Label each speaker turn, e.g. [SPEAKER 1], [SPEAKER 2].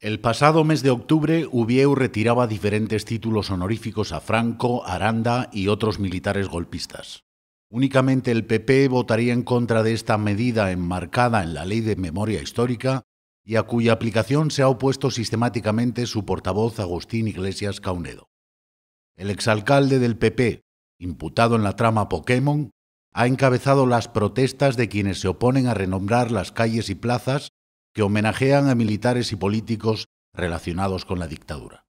[SPEAKER 1] El pasado mes de octubre, Ubieu retiraba diferentes títulos honoríficos a Franco, Aranda y otros militares golpistas. Únicamente el PP votaría en contra de esta medida enmarcada en la Ley de Memoria Histórica y a cuya aplicación se ha opuesto sistemáticamente su portavoz Agustín Iglesias Caunedo. El exalcalde del PP, imputado en la trama Pokémon, ha encabezado las protestas de quienes se oponen a renombrar las calles y plazas que homenajean a militares y políticos relacionados con la dictadura.